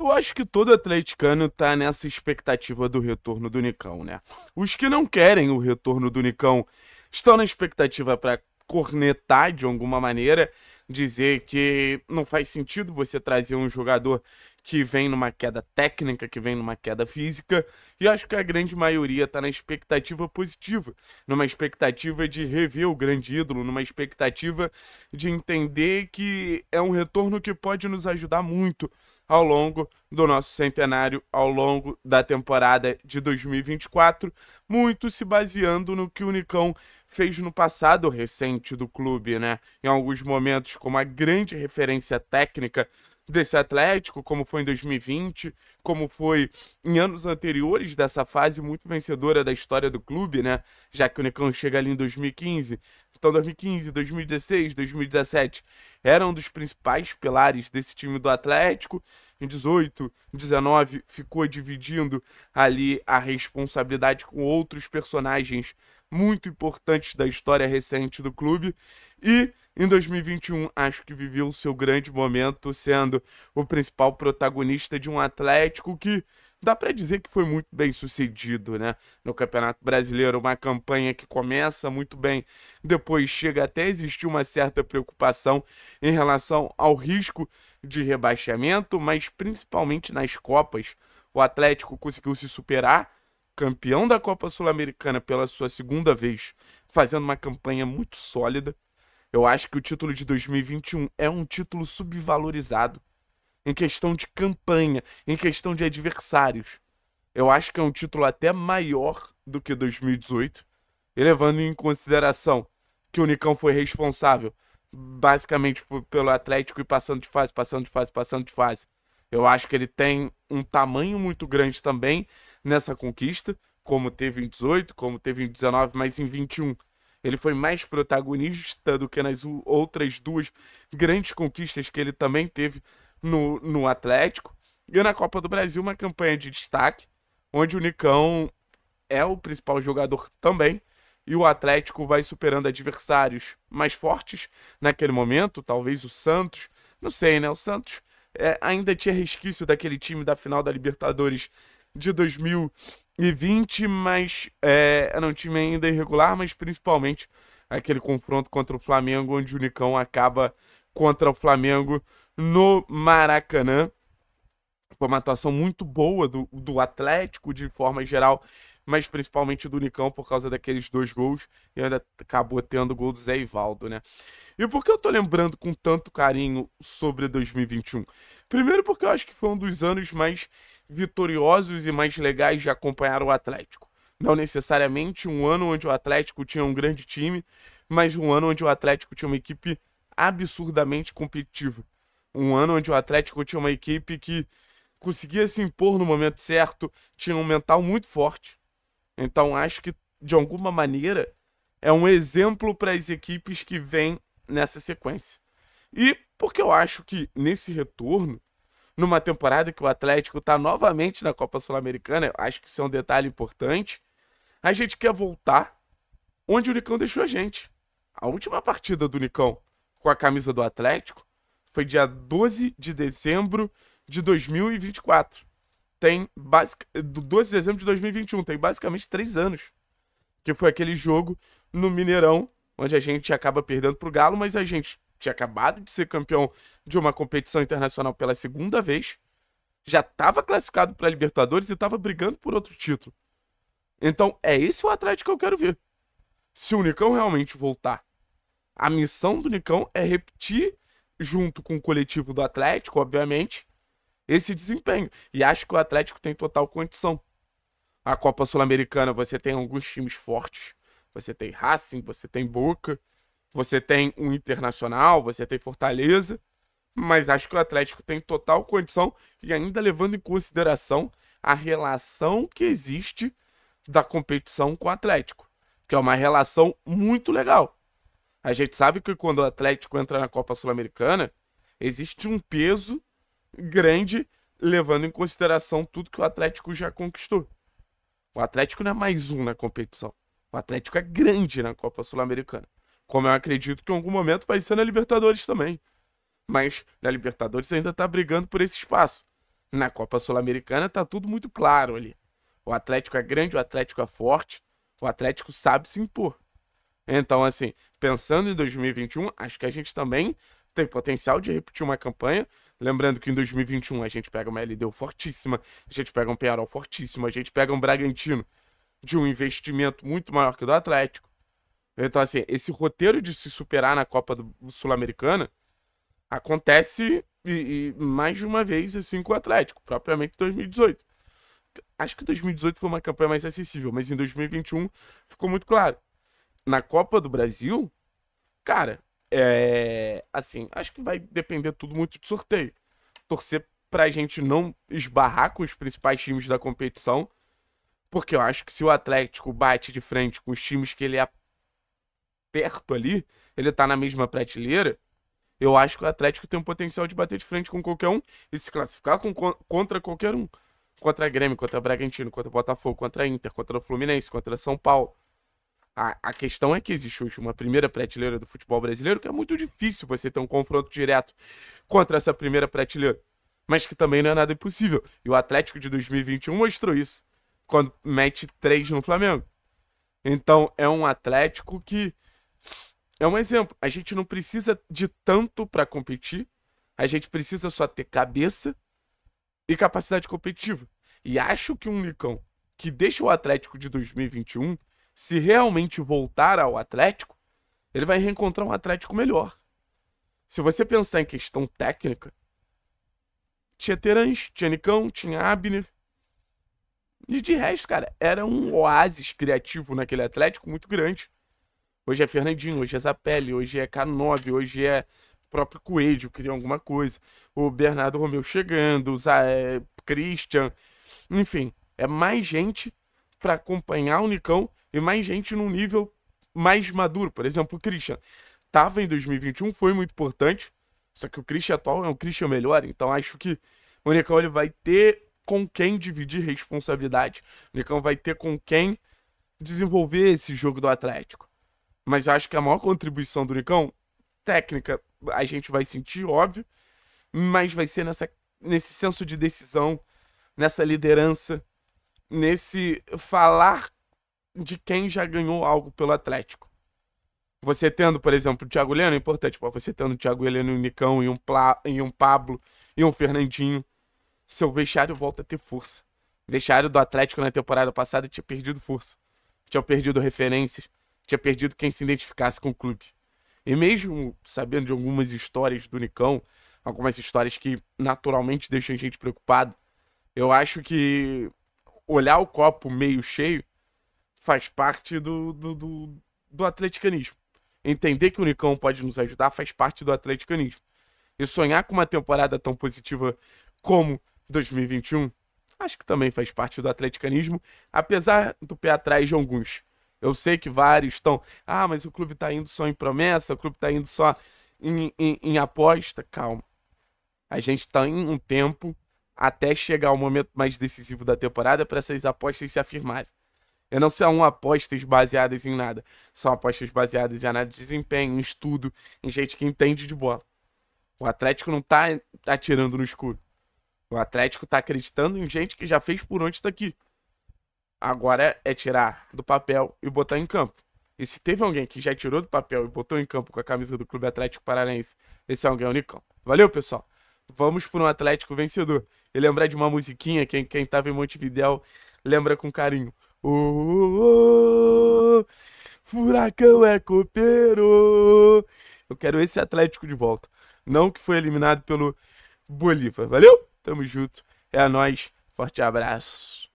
Eu acho que todo atleticano tá nessa expectativa do retorno do Nicão, né? Os que não querem o retorno do Nicão estão na expectativa para cornetar de alguma maneira, dizer que não faz sentido você trazer um jogador que vem numa queda técnica, que vem numa queda física, e acho que a grande maioria está na expectativa positiva, numa expectativa de rever o grande ídolo, numa expectativa de entender que é um retorno que pode nos ajudar muito ao longo do nosso centenário, ao longo da temporada de 2024, muito se baseando no que o Unicão fez no passado recente do clube, né? Em alguns momentos, como a grande referência técnica desse Atlético, como foi em 2020, como foi em anos anteriores dessa fase muito vencedora da história do clube, né? Já que o Unicão chega ali em 2015, então 2015, 2016, 2017 era um dos principais pilares desse time do Atlético. Em 18, 19 ficou dividindo ali a responsabilidade com outros personagens muito importantes da história recente do clube. E em 2021, acho que viveu o seu grande momento, sendo o principal protagonista de um Atlético que dá para dizer que foi muito bem sucedido, né? No Campeonato Brasileiro, uma campanha que começa muito bem, depois chega até a existir uma certa preocupação em relação ao risco de rebaixamento, mas principalmente nas Copas, o Atlético conseguiu se superar, campeão da Copa Sul-Americana pela sua segunda vez, fazendo uma campanha muito sólida. Eu acho que o título de 2021 é um título subvalorizado em questão de campanha, em questão de adversários. Eu acho que é um título até maior do que 2018, levando em consideração que o Nicão foi responsável basicamente pelo Atlético e passando de fase, passando de fase, passando de fase. Eu acho que ele tem um tamanho muito grande também nessa conquista, como teve em 18, como teve em 19, mas em 21 ele foi mais protagonista do que nas outras duas grandes conquistas que ele também teve no, no Atlético. E na Copa do Brasil, uma campanha de destaque, onde o Nicão é o principal jogador também. E o Atlético vai superando adversários mais fortes naquele momento, talvez o Santos. Não sei, né? O Santos é, ainda tinha resquício daquele time da final da Libertadores de 2020, mas é, era um time ainda irregular, mas principalmente aquele confronto contra o Flamengo, onde o Nicão acaba contra o Flamengo no Maracanã. Foi uma atuação muito boa do, do Atlético de forma geral, mas principalmente do Nicão por causa daqueles dois gols e ainda acabou tendo o gol do Zé Ivaldo, né? E por que eu tô lembrando com tanto carinho sobre 2021? Primeiro porque eu acho que foi um dos anos mais vitoriosos e mais legais de acompanhar o Atlético. Não necessariamente um ano onde o Atlético tinha um grande time, mas um ano onde o Atlético tinha uma equipe absurdamente competitiva. Um ano onde o Atlético tinha uma equipe que conseguia se impor no momento certo, tinha um mental muito forte. Então acho que, de alguma maneira, é um exemplo para as equipes que vêm nessa sequência. E porque eu acho que nesse retorno, numa temporada que o Atlético está novamente na Copa Sul-Americana, acho que isso é um detalhe importante, a gente quer voltar onde o Nicão deixou a gente. A última partida do Nicão com a camisa do Atlético foi dia 12 de dezembro de 2024. Tem basic... do 12 de dezembro de 2021, tem basicamente três anos. Que foi aquele jogo no Mineirão, onde a gente acaba perdendo pro Galo, mas a gente tinha acabado de ser campeão de uma competição internacional pela segunda vez, já estava classificado para Libertadores e estava brigando por outro título. Então, é esse o Atlético que eu quero ver. Se o Nicão realmente voltar, a missão do Nicão é repetir junto com o coletivo do Atlético, obviamente, esse desempenho. E acho que o Atlético tem total condição. A Copa Sul-Americana, você tem alguns times fortes. Você tem Racing, você tem Boca, você tem um Internacional, você tem Fortaleza. Mas acho que o Atlético tem total condição e ainda levando em consideração a relação que existe da competição com o Atlético, que é uma relação muito legal. A gente sabe que quando o Atlético entra na Copa Sul-Americana, existe um peso grande levando em consideração tudo que o Atlético já conquistou. O Atlético não é mais um na competição. O Atlético é grande na Copa Sul-Americana. Como eu acredito que em algum momento vai ser na Libertadores também. Mas na Libertadores ainda está brigando por esse espaço. Na Copa Sul-Americana está tudo muito claro ali. O Atlético é grande, o Atlético é forte, o Atlético sabe se impor. Então, assim, pensando em 2021, acho que a gente também tem potencial de repetir uma campanha. Lembrando que em 2021 a gente pega uma LDU fortíssima, a gente pega um Pearol fortíssimo, a gente pega um Bragantino de um investimento muito maior que o do Atlético. Então, assim, esse roteiro de se superar na Copa Sul-Americana acontece e, e, mais de uma vez, assim, com o Atlético, propriamente 2018. Acho que 2018 foi uma campanha mais acessível, mas em 2021 ficou muito claro na Copa do Brasil, cara, é. Assim, acho que vai depender tudo muito de sorteio. Torcer pra gente não esbarrar com os principais times da competição. Porque eu acho que se o Atlético bate de frente com os times que ele é perto ali, ele tá na mesma prateleira, eu acho que o Atlético tem um potencial de bater de frente com qualquer um e se classificar com, contra qualquer um. Contra a Grêmio, contra a Bragantino, contra o Botafogo, contra a Inter, contra o Fluminense, contra São Paulo. A, a questão é que existe hoje uma primeira prateleira do futebol brasileiro que é muito difícil você ter um confronto direto contra essa primeira prateleira, mas que também não é nada impossível. E o Atlético de 2021 mostrou isso quando mete três no Flamengo. Então é um Atlético que é um exemplo. A gente não precisa de tanto para competir. A gente precisa só ter cabeça e capacidade competitiva. E acho que um Licão que deixa o Atlético de 2021 se realmente voltar ao Atlético, ele vai reencontrar um Atlético melhor. Se você pensar em questão técnica, tinha Terans, tinha Nicão, tinha Abner. E de resto, cara, era um oásis criativo naquele Atlético muito grande. Hoje é Fernandinho, hoje é Zapelli, hoje é K9, hoje é próprio Coelho queria alguma coisa. O Bernardo Romeu chegando, o Zé Christian. Enfim, é mais gente para acompanhar o Nicão e mais gente num nível mais maduro. Por exemplo, o Christian tava em 2021, foi muito importante, só que o Christian atual é um Christian melhor, então acho que o Nicão ele vai ter com quem dividir responsabilidade. O Nicão vai ter com quem desenvolver esse jogo do Atlético. Mas acho que a maior contribuição do Nicão, técnica, a gente vai sentir, óbvio, mas vai ser nessa, nesse senso de decisão, nessa liderança, nesse falar de quem já ganhou algo pelo Atlético. Você tendo, por exemplo, o Thiago Heleno, é importante, pô, você tendo o Thiago Heleno e o Nicão e um, Pla, e um Pablo e um Fernandinho, seu vestiário volta a ter força. O vestiário do Atlético na temporada passada tinha perdido força, tinha perdido referências, tinha perdido quem se identificasse com o clube. E mesmo sabendo de algumas histórias do Nicão, algumas histórias que naturalmente deixam a gente preocupado, eu acho que olhar o copo meio cheio faz parte do, do, do, do atleticanismo. Entender que o Unicão pode nos ajudar faz parte do atleticanismo. E sonhar com uma temporada tão positiva como 2021, acho que também faz parte do atleticanismo, apesar do pé atrás de alguns. Eu sei que vários estão. Ah, mas o clube está indo só em promessa, o clube está indo só em, em, em, aposta. Calma. A gente está em um tempo até chegar o momento mais decisivo da temporada para essas apostas se afirmarem. Eu não são apostas baseadas em nada. São apostas baseadas em análise de desempenho, em estudo, em gente que entende de bola. O Atlético não tá atirando no escuro. O Atlético tá acreditando em gente que já fez por onde tá aqui. Agora é tirar do papel e botar em campo. E se teve alguém que já tirou do papel e botou em campo com a camisa do Clube Atlético Paranaense, esse é alguém é o Nicão. Valeu, pessoal. Vamos por um Atlético vencedor. E lembrar de uma musiquinha, quem, quem tava em Montevidéu lembra com carinho. Oh, oh, oh, furacão é copeiro. Eu quero esse Atlético de volta. Não que foi eliminado pelo Bolívar. Valeu? Tamo junto. É a nós. Forte abraço.